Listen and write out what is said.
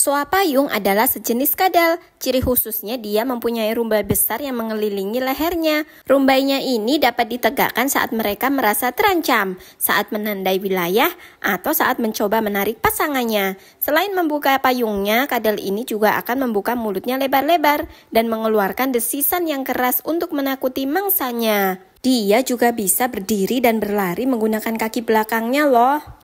Soa payung adalah sejenis kadal. Ciri khususnya dia mempunyai rumbai besar yang mengelilingi lehernya. Rumbainya ini dapat ditegakkan saat mereka merasa terancam, saat menandai wilayah, atau saat mencoba menarik pasangannya. Selain membuka payungnya, kadal ini juga akan membuka mulutnya lebar-lebar dan mengeluarkan desisan yang keras untuk menakuti mangsanya. Dia juga bisa berdiri dan berlari menggunakan kaki belakangnya loh.